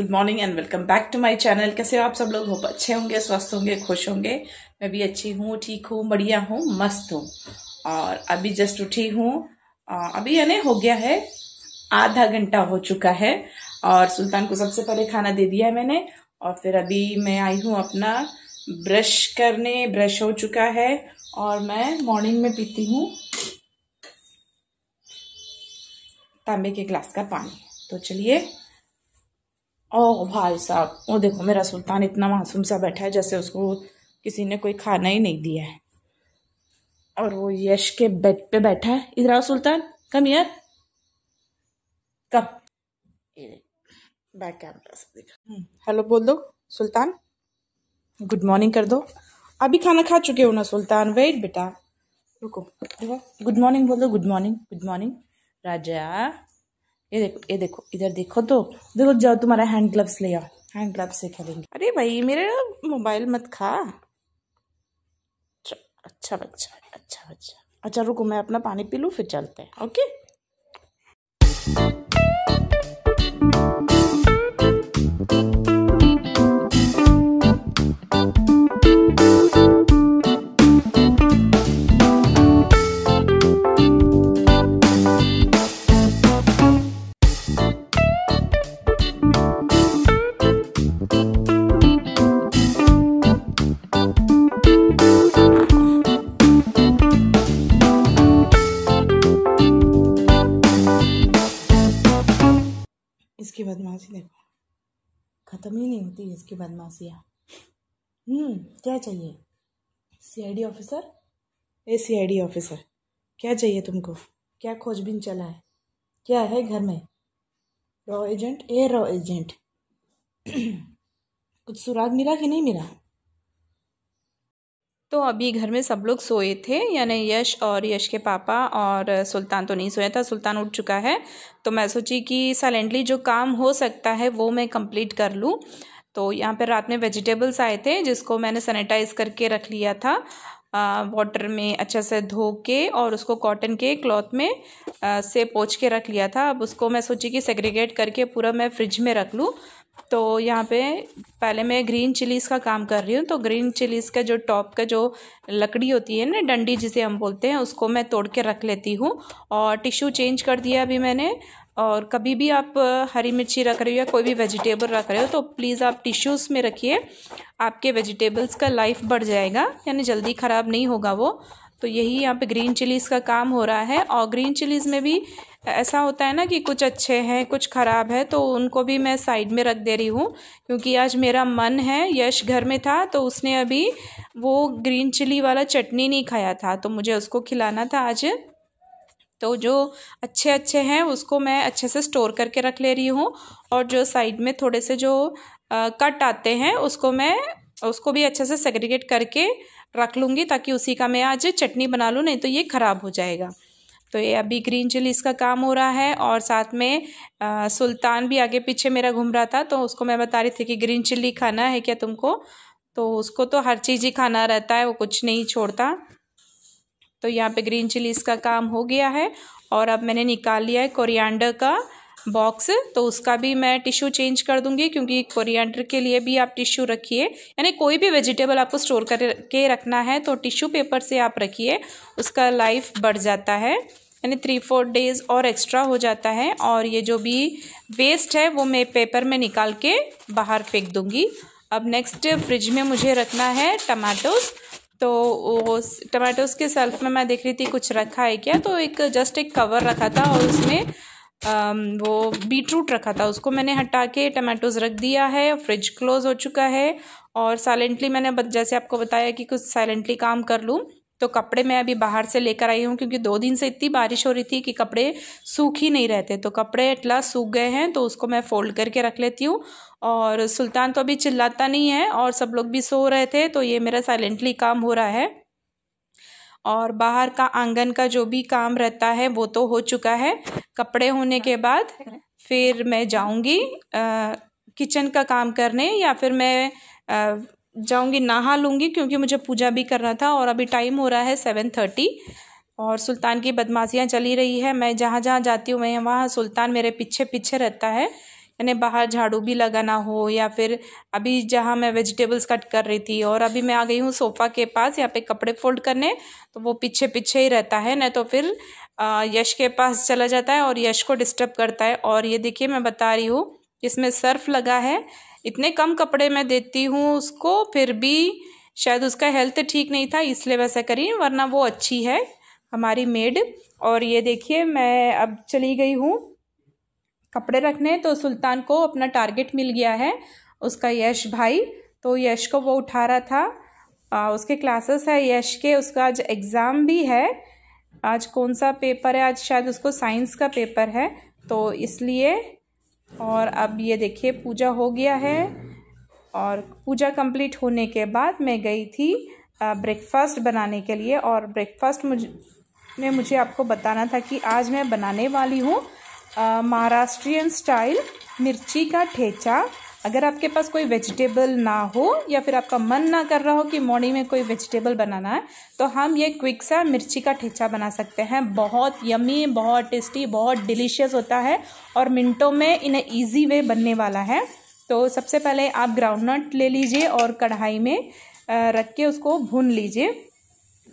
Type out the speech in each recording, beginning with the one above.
good morning and welcome back to my channel कैसे हो आप सब लोग अच्छे होंगे स्वस्थ होंगे खुश होंगे मैं भी अच्छी हूँ ठीक हूँ बढ़िया हूँ मस्त हूँ और अभी जस्ट उठी हूँ अभी यानी हो गया है आधा घंटा हो चुका है और सुल्तान को सबसे पहले खाना दे दिया है मैंने और फिर अभी मैं आई हूँ अपना ब्रश करने ब्रश हो चुका है और मैं मॉर्निंग में पीती हूँ तांबे के ग्लास का पानी तो चलिए ओह भाई साहब वो देखो मेरा सुल्तान इतना मासूम सा बैठा है जैसे उसको किसी ने कोई खाना ही नहीं दिया है और वो यश के बेड पे बैठा है इधर आओ सुल्तान कम यार कम बैक कैमरा से देखा हेलो हम्म, बोल दो सुल्तान गुड मॉर्निंग कर दो अभी खाना खा चुके हो ना सुल्तान वेट बेटा रुको देखो गुड मॉर्निंग बोल दो गुड मॉर्निंग गुड मॉर्निंग राजा ये देखो ये देखो इधर देखो तो देखो जाओ तुम्हारा हैंड ग्लव्स ले आओ हैंड ग्लव्स से खेलेंगे अरे भाई मेरे मोबाइल मत खा अच्छा बच्चा अच्छा बच्चा अच्छा रुको मैं अपना पानी पी लूँ फिर चलते हैं ओके ख़त्म ही नहीं होती इसकी बदमाशियाँ हम्म, क्या चाहिए सी ऑफिसर ए सी ऑफिसर क्या चाहिए तुमको क्या खोजबीन चला है क्या है घर में रॉ एजेंट ए रॉ एजेंट कुछ सुराग मिला कि नहीं मिला तो अभी घर में सब लोग सोए थे यानी यश और यश के पापा और सुल्तान तो नहीं सोया था सुल्तान उठ चुका है तो मैं सोची कि साइलेंटली जो काम हो सकता है वो मैं कंप्लीट कर लूँ तो यहाँ पर रात में वेजिटेबल्स आए थे जिसको मैंने सैनिटाइज करके रख लिया था वाटर में अच्छा से धो के और उसको कॉटन के क्लॉथ में आ, से पोछ के रख लिया था अब उसको मैं सोची कि सेग्रीगेट करके पूरा मैं फ्रिज में रख लूँ तो यहाँ पे पहले मैं ग्रीन चिलीज़ का काम कर रही हूँ तो ग्रीन चिलीज़ का जो टॉप का जो लकड़ी होती है ना डंडी जिसे हम बोलते हैं उसको मैं तोड़ के रख लेती हूँ और टिश्यू चेंज कर दिया अभी मैंने और कभी भी आप हरी मिर्ची रख रहे हो या कोई भी वेजिटेबल रख रहे हो तो प्लीज़ आप टिश्यूज़ में रखिए आपके वेजिटेबल्स का लाइफ बढ़ जाएगा यानी जल्दी ख़राब नहीं होगा वो तो यही यहाँ पे ग्रीन चिलीज़ का काम हो रहा है और ग्रीन चिलीज़ में भी ऐसा होता है ना कि कुछ अच्छे हैं कुछ ख़राब है तो उनको भी मैं साइड में रख दे रही हूँ क्योंकि आज मेरा मन है यश घर में था तो उसने अभी वो ग्रीन चिली वाला चटनी नहीं खाया था तो मुझे उसको खिलाना था आज तो जो अच्छे अच्छे हैं उसको मैं अच्छे से स्टोर करके रख ले रही हूँ और जो साइड में थोड़े से जो आ, कट आते हैं उसको मैं उसको भी अच्छे से सेग्रीगेट करके रख लूँगी ताकि उसी का मैं आज चटनी बना लूँ नहीं तो ये ख़राब हो जाएगा तो ये अभी ग्रीन चिली इसका काम हो रहा है और साथ में आ, सुल्तान भी आगे पीछे मेरा घूम रहा था तो उसको मैं बता रही थी कि ग्रीन चिल्ली खाना है क्या तुमको तो उसको तो हर चीज़ ही खाना रहता है वो कुछ नहीं छोड़ता तो यहाँ पे ग्रीन चिली इसका काम हो गया है और अब मैंने निकाल लिया है कोरियांडर का बॉक्स तो उसका भी मैं टिश्यू चेंज कर दूंगी क्योंकि कोरिएंडर के लिए भी आप टिश्यू रखिए यानी कोई भी वेजिटेबल आपको स्टोर करके रखना है तो टिश्यू पेपर से आप रखिए उसका लाइफ बढ़ जाता है यानी थ्री फोर डेज और एक्स्ट्रा हो जाता है और ये जो भी वेस्ट है वो मैं पेपर में निकाल के बाहर फेंक दूँगी अब नेक्स्ट फ्रिज में मुझे रखना है टमाटोज़ तो वो टमाटोज़ के सेल्फ में मैं देख रही थी कुछ रखा है क्या तो एक जस्ट एक कवर रखा था और उसमें वो बीटरूट रखा था उसको मैंने हटा के टमाटोज़ रख दिया है फ्रिज क्लोज़ हो चुका है और साइलेंटली मैंने जैसे आपको बताया कि कुछ साइलेंटली काम कर लूँ तो कपड़े मैं अभी बाहर से लेकर आई हूँ क्योंकि दो दिन से इतनी बारिश हो रही थी कि कपड़े सूख ही नहीं रहते तो कपड़े इतना सूख गए हैं तो उसको मैं फ़ोल्ड करके रख लेती हूँ और सुल्तान तो अभी चिल्लाता नहीं है और सब लोग भी सो रहे थे तो ये मेरा साइलेंटली काम हो रहा है और बाहर का आंगन का जो भी काम रहता है वो तो हो चुका है कपड़े होने के बाद फिर मैं जाऊंगी किचन का काम करने या फिर मैं जाऊंगी नहा लूँगी क्योंकि मुझे पूजा भी करना था और अभी टाइम हो रहा है सेवन थर्टी और सुल्तान की बदमाशियाँ चली रही है मैं जहाँ जहाँ जाती हूँ मैं वहाँ सुल्तान मेरे पीछे पीछे रहता है मैंने बाहर झाड़ू भी लगाना हो या फिर अभी जहाँ मैं वेजिटेबल्स कट कर रही थी और अभी मैं आ गई हूँ सोफ़ा के पास यहाँ पे कपड़े फोल्ड करने तो वो पीछे पीछे ही रहता है ना तो फिर यश के पास चला जाता है और यश को डिस्टर्ब करता है और ये देखिए मैं बता रही हूँ इसमें सर्फ लगा है इतने कम कपड़े मैं देती हूँ उसको फिर भी शायद उसका हेल्थ ठीक नहीं था इसलिए वैसा करी वरना वो अच्छी है हमारी मेड और ये देखिए मैं अब चली गई हूँ कपड़े रखने हैं तो सुल्तान को अपना टारगेट मिल गया है उसका यश भाई तो यश को वो उठा रहा था आ, उसके क्लासेस है यश के उसका आज एग्ज़ाम भी है आज कौन सा पेपर है आज शायद उसको साइंस का पेपर है तो इसलिए और अब ये देखिए पूजा हो गया है और पूजा कंप्लीट होने के बाद मैं गई थी ब्रेकफास्ट बनाने के लिए और ब्रेकफास्ट मुझ में मुझे आपको बताना था कि आज मैं बनाने वाली हूँ महाराष्ट्रियन स्टाइल मिर्ची का ठेचा अगर आपके पास कोई वेजिटेबल ना हो या फिर आपका मन ना कर रहा हो कि मॉर्निंग में कोई वेजिटेबल बनाना है तो हम ये क्विक सा मिर्ची का ठेचा बना सकते हैं बहुत यमी बहुत टेस्टी बहुत डिलीशियस होता है और मिनटों में इन ईजी वे बनने वाला है तो सबसे पहले आप ग्राउंडनट ले लीजिए और कढ़ाई में रख के उसको भून लीजिए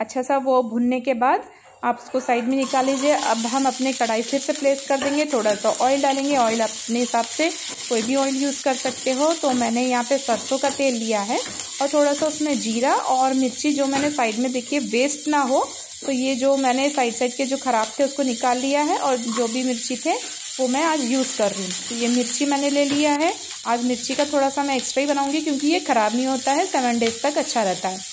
अच्छा सा वो भूनने के बाद आप उसको साइड में निकाल लीजिए अब हम अपने कढ़ाई फिर से प्लेस कर देंगे थोड़ा सा ऑयल डालेंगे ऑयल अपने हिसाब से कोई भी ऑयल यूज़ कर सकते हो तो मैंने यहाँ पे सरसों का तेल लिया है और थोड़ा सा उसमें जीरा और मिर्ची जो मैंने साइड में देखिए वेस्ट ना हो तो ये जो मैंने साइड साइड के जो ख़राब थे उसको निकाल लिया है और जो भी मिर्ची थे वो मैं आज यूज़ कर रही हूँ तो ये मिर्ची मैंने ले लिया है आज मिर्ची का थोड़ा सा मैं एक्स्ट्रा ही बनाऊँगी क्योंकि ये ख़राब नहीं होता है सेवन डेज तक अच्छा रहता है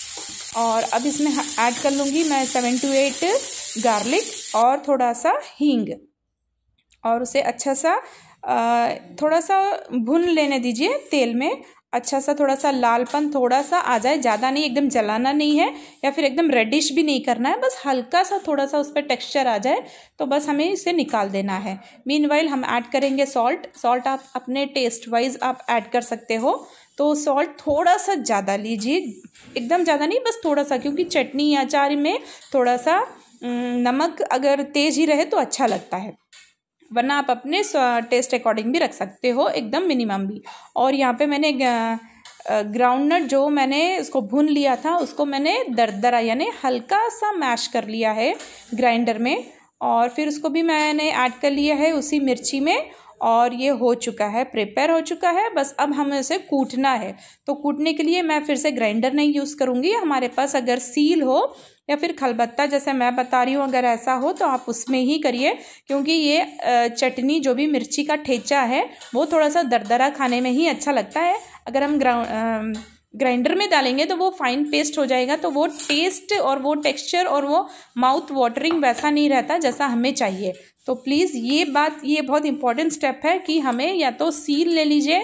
और अब इसमें ऐड कर लूँगी मैं सेवन टू एट गार्लिक और थोड़ा सा हींग और उसे अच्छा सा थोड़ा सा भुन लेने दीजिए तेल में अच्छा सा थोड़ा सा लालपन थोड़ा सा आ जाए ज़्यादा नहीं एकदम जलाना नहीं है या फिर एकदम रेडिश भी नहीं करना है बस हल्का सा थोड़ा सा उस पर टेक्स्चर आ जाए तो बस हमें इसे निकाल देना है मीन हम ऐड करेंगे सॉल्ट सॉल्ट आप अपने टेस्ट वाइज आप ऐड कर सकते हो तो सॉल्ट थोड़ा सा ज़्यादा लीजिए एकदम ज़्यादा नहीं बस थोड़ा सा क्योंकि चटनी या अचार में थोड़ा सा हम्म, नमक अगर तेज ही रहे तो अच्छा लगता है वरना आप अपने टेस्ट अकॉर्डिंग भी रख सकते हो एकदम मिनिमम भी और यहाँ पे मैंने ग्राउंड नट जो मैंने उसको भून लिया था उसको मैंने दरदरा यानी हल्का सा मैश कर लिया है ग्राइंडर में और फिर उसको भी मैंने ऐड कर लिया है उसी मिर्ची में और ये हो चुका है प्रिपेयर हो चुका है बस अब हमें इसे कूटना है तो कूटने के लिए मैं फिर से ग्राइंडर नहीं यूज़ करूँगी हमारे पास अगर सील हो या फिर खलबत्ता जैसे मैं बता रही हूँ अगर ऐसा हो तो आप उसमें ही करिए क्योंकि ये चटनी जो भी मिर्ची का ठेचा है वो थोड़ा सा दरदरा खाने में ही अच्छा लगता है अगर हम ग्राउंड ग्राइंडर में डालेंगे तो वो फाइन पेस्ट हो जाएगा तो वो टेस्ट और वो टेक्सचर और वो माउथ वाटरिंग वैसा नहीं रहता जैसा हमें चाहिए तो प्लीज़ ये बात ये बहुत इंपॉर्टेंट स्टेप है कि हमें या तो सील ले लीजिए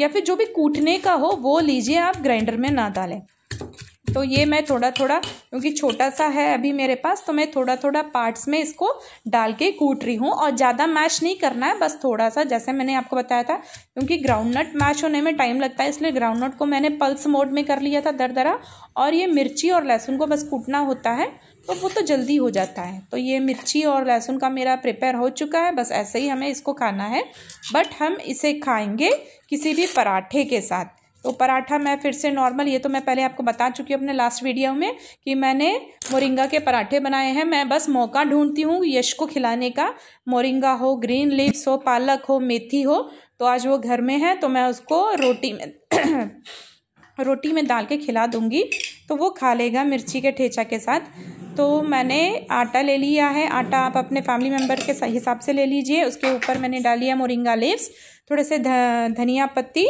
या फिर जो भी कूटने का हो वो लीजिए आप ग्राइंडर में ना डालें तो ये मैं थोड़ा थोड़ा क्योंकि छोटा सा है अभी मेरे पास तो मैं थोड़ा थोड़ा पार्ट्स में इसको डाल के कूट रही हूँ और ज़्यादा मैश नहीं करना है बस थोड़ा सा जैसे मैंने आपको बताया था क्योंकि ग्राउंड नट मैश होने में टाइम लगता है इसलिए ग्राउंड नट को मैंने पल्स मोड में कर लिया था दर दरा और ये मिर्ची और लहसुन को बस कूटना होता है तो वो तो जल्दी हो जाता है तो ये मिर्ची और लहसुन का मेरा प्रिपेयर हो चुका है बस ऐसे ही हमें इसको खाना है बट हम इसे खाएंगे किसी भी पराठे के साथ तो पराठा मैं फिर से नॉर्मल ये तो मैं पहले आपको बता चुकी हूँ अपने लास्ट वीडियो में कि मैंने मोरिंगा के पराठे बनाए हैं मैं बस मौका ढूंढती हूँ यश को खिलाने का मोरिंगा हो ग्रीन लीव्स हो पालक हो मेथी हो तो आज वो घर में है तो मैं उसको रोटी में रोटी में डाल के खिला दूँगी तो वो खा लेगा मिर्ची के ठेचा के साथ तो मैंने आटा ले लिया है आटा आप अपने फैमिली मेम्बर के हिसाब से ले लीजिए उसके ऊपर मैंने डाली है मोरिंगा लिप्स थोड़े से धनिया पत्ती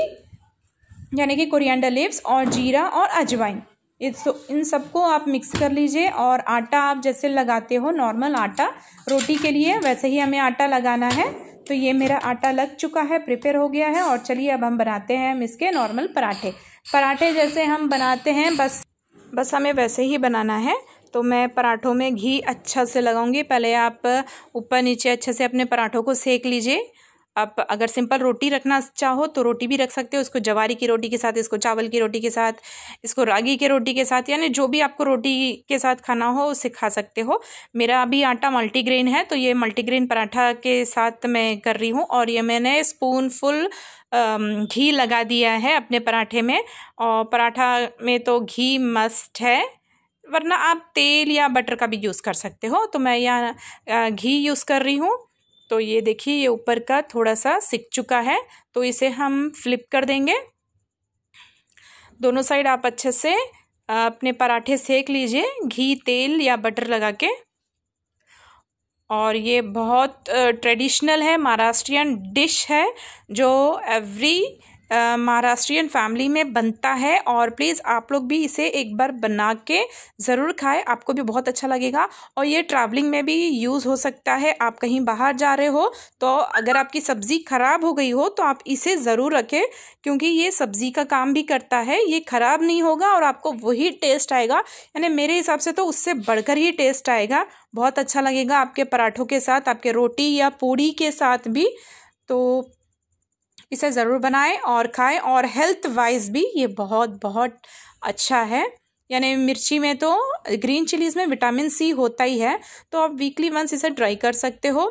यानी कि कोरिएंडर लिप्स और जीरा और अजवाइन इस इन सबको आप मिक्स कर लीजिए और आटा आप जैसे लगाते हो नॉर्मल आटा रोटी के लिए वैसे ही हमें आटा लगाना है तो ये मेरा आटा लग चुका है प्रिपेयर हो गया है और चलिए अब हम बनाते हैं हम इसके नॉर्मल पराठे पराठे जैसे हम बनाते हैं बस बस हमें वैसे ही बनाना है तो मैं पराठों में घी अच्छा से लगाऊंगी पहले आप ऊपर नीचे अच्छे से अपने पराठों को सेक लीजिए आप अगर सिंपल रोटी रखना चाहो तो रोटी भी रख सकते हो इसको जवारी की रोटी के साथ इसको चावल की रोटी के साथ इसको रागी के रोटी के साथ यानी जो भी आपको रोटी के साथ खाना हो उसे खा सकते हो मेरा अभी आटा मल्टीग्रेन है तो ये मल्टीग्रेन पराठा के साथ मैं कर रही हूँ और ये मैंने स्पून फुल घी लगा दिया है अपने पराठे में और पराठा में तो घी मस्ट है वरना आप तेल या बटर का भी यूज़ कर सकते हो तो मैं यहाँ घी यूज़ कर रही हूँ तो ये देखिए ये ऊपर का थोड़ा सा सिक चुका है तो इसे हम फ्लिप कर देंगे दोनों साइड आप अच्छे से अपने पराठे सेक लीजिए घी तेल या बटर लगा के और ये बहुत ट्रेडिशनल है महाराष्ट्रियन डिश है जो एवरी महाराष्ट्रियन फैमिली में बनता है और प्लीज़ आप लोग भी इसे एक बार बना के ज़रूर खाएँ आपको भी बहुत अच्छा लगेगा और ये ट्रैवलिंग में भी यूज़ हो सकता है आप कहीं बाहर जा रहे हो तो अगर आपकी सब्ज़ी ख़राब हो गई हो तो आप इसे ज़रूर रखें क्योंकि ये सब्ज़ी का काम भी करता है ये ख़राब नहीं होगा और आपको वही टेस्ट आएगा यानी मेरे हिसाब से तो उससे बढ़कर ही टेस्ट आएगा बहुत अच्छा लगेगा आपके पराठों के साथ आपके रोटी या पूड़ी के साथ भी तो इसे ज़रूर बनाएं और खाएं और हेल्थ वाइज भी ये बहुत बहुत अच्छा है यानी मिर्ची में तो ग्रीन चिलीज़ में विटामिन सी होता ही है तो आप वीकली वंस इसे ट्राई कर सकते हो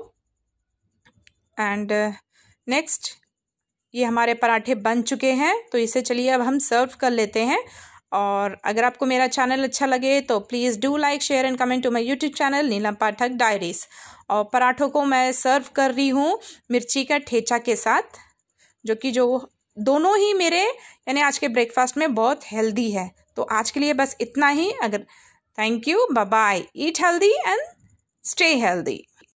एंड नेक्स्ट ये हमारे पराठे बन चुके हैं तो इसे चलिए अब हम सर्व कर लेते हैं और अगर आपको मेरा चैनल अच्छा लगे तो please do like share and comment to my YouTube channel Neelam Pathak diaries और पराठों को मैं सर्व कर रही हूँ मिर्ची का ठेचा के साथ जो कि जो दोनों ही मेरे यानी आज के ब्रेकफास्ट में बहुत हेल्दी है तो आज के लिए बस इतना ही अगर thank you bye eat healthy and stay healthy